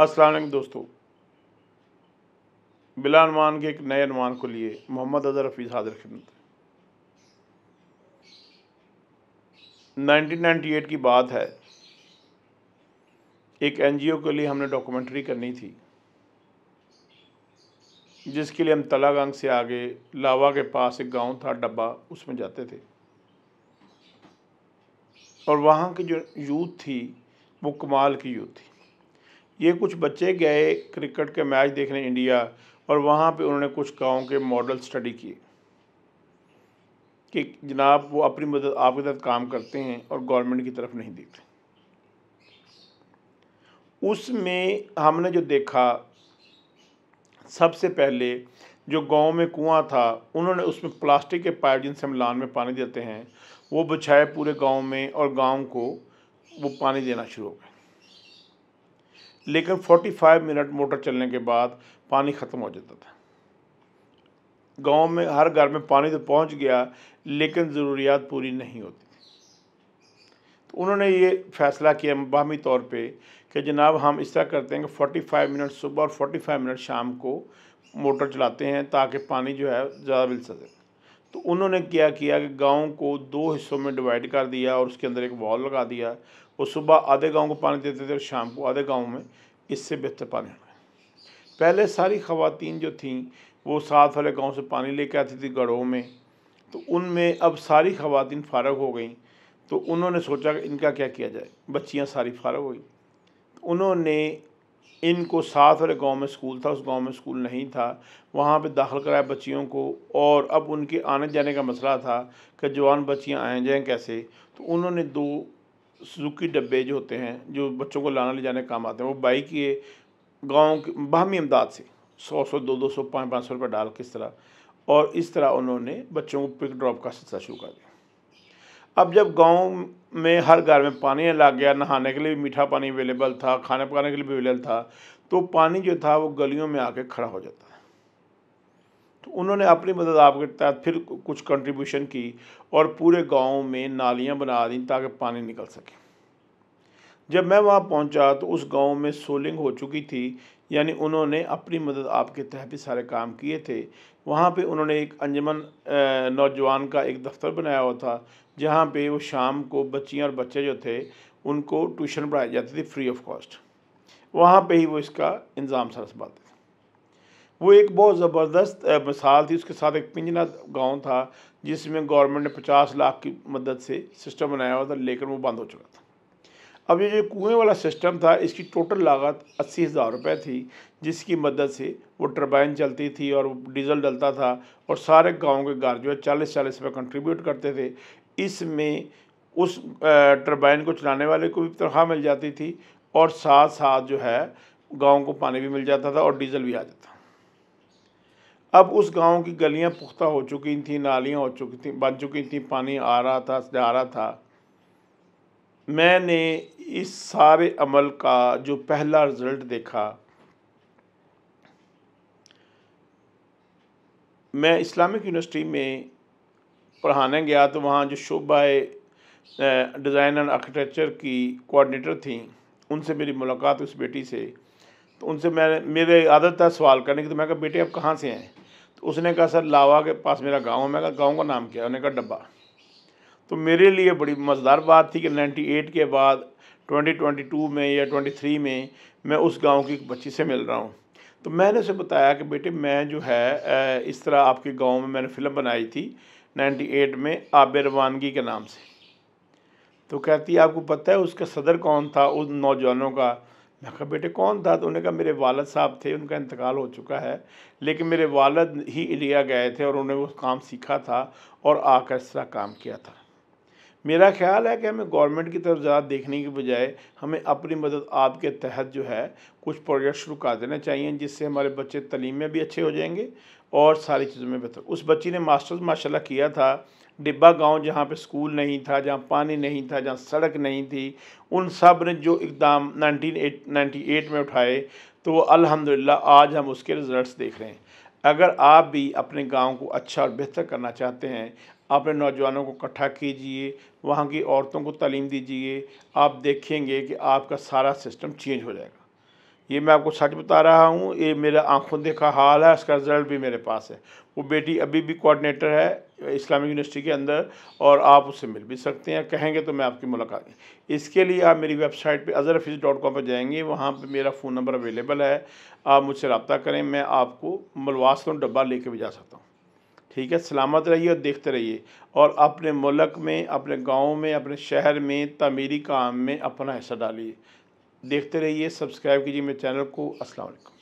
अस्सलाम दोस्तों बिला अनुमान के एक नए अनुमान को लिए मोहम्मद अजहर हफीज़ हाजिर खिदमत 1998 की बात है एक एनजीओ के लिए हमने डॉक्यूमेंट्री करनी थी जिसके लिए हम तलागंग से आगे लावा के पास एक गांव था डब्बा उसमें जाते थे और वहाँ की जो यूथ थी वो कमाल की यूथ थी ये कुछ बच्चे गए क्रिकेट के मैच देखने इंडिया और वहाँ पे उन्होंने कुछ गाँव के मॉडल स्टडी किए कि जनाब वो अपनी मदद आपके साथ काम करते हैं और गवर्नमेंट की तरफ नहीं देखते उसमें हमने जो देखा सबसे पहले जो गांव में कुआं था उन्होंने उसमें प्लास्टिक के पाइप जिनसे हम लान में पानी देते हैं वो बिछाए पूरे गांव में और गांव को वो पानी देना शुरू हो गया लेकिन 45 मिनट मोटर चलने के बाद पानी ख़त्म हो जाता था गांव में हर घर में पानी तो पहुंच गया लेकिन ज़रूरियात पूरी नहीं होती थी तो उन्होंने ये फ़ैसला किया बाहमी तौर पे कि जनाब हम इस तरह करते हैं कि 45 मिनट सुबह और 45 मिनट शाम को मोटर चलाते हैं ताकि पानी जो है ज़्यादा मिल सके तो उन्होंने क्या किया कि गांव को दो हिस्सों में डिवाइड कर दिया और उसके अंदर एक वॉल लगा दिया और सुबह आधे गांव को पानी देते थे और शाम को आधे गांव में इससे बेहतर पानी पहले सारी खवतिन जो थीं वो साथ वाले गांव से पानी लेकर आती थी गढ़ों में तो उनमें अब सारी खवतिन फारग हो गई तो उन्होंने सोचा कि इनका क्या किया जाए बच्चियाँ सारी फारग हो गई तो उन्होंने इनको साथ वाले गांव में स्कूल था उस गांव में स्कूल नहीं था वहाँ पे दाखिल कराया बच्चियों को और अब उनके आने जाने का मसला था कि जवान बच्चियाँ आए जाएँ कैसे तो उन्होंने दो सुजुकी डब्बे जो होते हैं जो बच्चों को लाना ले जाने काम आते हैं वो बाई किए गाँव के बाहमी इमदाद से सौ सौ दो दो सौ पाँच पाँच सौ रुपये डाल के इस तरह और इस तरह उन्होंने बच्चों को पिक ड्रॉप का सिलसिला शुरू कर दिया अब जब गांव में हर घर में पानी लग गया नहाने के लिए भी मीठा पानी अवेलेबल था खाना पकाने के लिए भी अवेलेबल था तो पानी जो था वो गलियों में आके खड़ा हो जाता है तो उन्होंने अपनी मदद आपके तहत फिर कुछ कंट्रीब्यूशन की और पूरे गांव में नालियां बना दी ताकि पानी निकल सके जब मैं वहाँ पहुँचा तो उस गांव में सोलिंग हो चुकी थी यानी उन्होंने अपनी मदद आपके तहत ही सारे काम किए थे वहाँ पे उन्होंने एक अंजमन नौजवान का एक दफ्तर बनाया हुआ था जहाँ पे वो शाम को बच्चियाँ और बच्चे जो थे उनको ट्यूशन पढ़ाई जाती थी फ्री ऑफ कॉस्ट वहाँ पे ही वो इसका इंज़ाम सर संभालते थे वो एक बहुत ज़बरदस्त मिसाल थी उसके साथ एक पिंजना गाँव था जिसमें गवर्नमेंट ने पचास लाख की मदद से सिस्टम बनाया हुआ था लेकिन वो बंद हो चुका था अब ये जो कुएं वाला सिस्टम था इसकी टोटल लागत अस्सी हज़ार रुपये थी जिसकी मदद से वो टरबाइन चलती थी और डीजल डलता था और सारे गांव के घर जो है चालीस चालीस रुपये कंट्रीब्यूट करते थे इसमें उस टरबाइन को चलाने वाले को भी तनख्वाह मिल जाती थी और साथ साथ जो है गाँव को पानी भी मिल जाता था और डीजल भी आ जाता अब उस गांव की गलियां पुख्ता हो चुकी थी नालियां हो चुकी थी बन चुकी थी पानी आ रहा था जा रहा था मैंने इस सारे अमल का जो पहला रिजल्ट देखा मैं इस्लामिक यूनिवर्सिटी में पढ़ाने गया तो वहाँ जो शोबा डिज़ाइन एंड आर्किटेक्चर की कोऑर्डिनेटर थी उनसे मेरी मुलाकात उस बेटी से तो उनसे मैंने मेरे आदत था सवाल करने की तो मैं कहा बेटे आप कहाँ से हैं तो उसने कहा सर लावा के पास मेरा गांव है मैं कहा गांव का नाम क्या है उन्होंने कहा डब्बा तो मेरे लिए बड़ी मज़ेदार बात थी कि 98 के बाद 2022 में या 23 में मैं उस गांव की एक बच्ची से मिल रहा हूँ तो मैंने उसे बताया कि बेटे मैं जो है इस तरह आपके गांव में मैंने फ़िल्म बनाई थी 98 में आब रवानगी के नाम से तो कहती है आपको पता है उसका सदर कौन था उन नौजवानों का मैं कहा बेटे कौन था तो उन्हें कहा मेरे वालद साहब थे उनका इंतकाल हो चुका है लेकिन मेरे वालद ही इंडिया गए थे और उन्हें वो काम सीखा था और आकर इस तरह काम किया था मेरा ख्याल है कि हमें गवर्नमेंट की तरफ ज़्यादा देखने के बजाय हमें अपनी मदद आपके तहत जो है कुछ प्रोजेक्ट शुरू कर देने चाहिए जिससे हमारे बच्चे तलीम में भी अच्छे हो जाएंगे और सारी चीज़ों में बेहतर उस बच्ची ने मास्टर्स माशाल्लाह किया था डिब्बा गांव जहाँ पे स्कूल नहीं था जहाँ पानी नहीं था जहाँ सड़क नहीं थी उन सब ने जो इकदाम नाइनटीन एट में उठाए तो अलहमदिल्ला आज हम उसके रिज़ल्ट देख रहे हैं अगर आप भी अपने गांव को अच्छा और बेहतर करना चाहते हैं अपने नौजवानों को इकट्ठा कीजिए वहाँ की औरतों को तालीम दीजिए आप देखेंगे कि आपका सारा सिस्टम चेंज हो जाएगा ये मैं आपको सच बता रहा हूँ ये मेरा आंखों देखा हाल है इसका रिजल्ट भी मेरे पास है वो बेटी अभी भी कोऑर्डिनेटर है इस्लामिक यूनिवर्सिटी के अंदर और आप उससे मिल भी सकते हैं कहेंगे तो मैं आपकी मुलाकात इसके लिए आप मेरी वेबसाइट पे हफीज़ डॉट कॉम पर जाएंगे वहाँ पे मेरा फ़ोन नंबर अवेलेबल है आप मुझसे रबता करें मैं आपको मलवास्तों डब्बा ले डब्बा भी जा सकता हूँ ठीक है सलामत रहिए और देखते रहिए और अपने मुल्क में अपने गाँव में अपने शहर में तमीरी काम में अपना हिस्सा डालिए देखते रहिए सब्सक्राइब कीजिए मेरे चैनल को अस्सलाम वालेकुम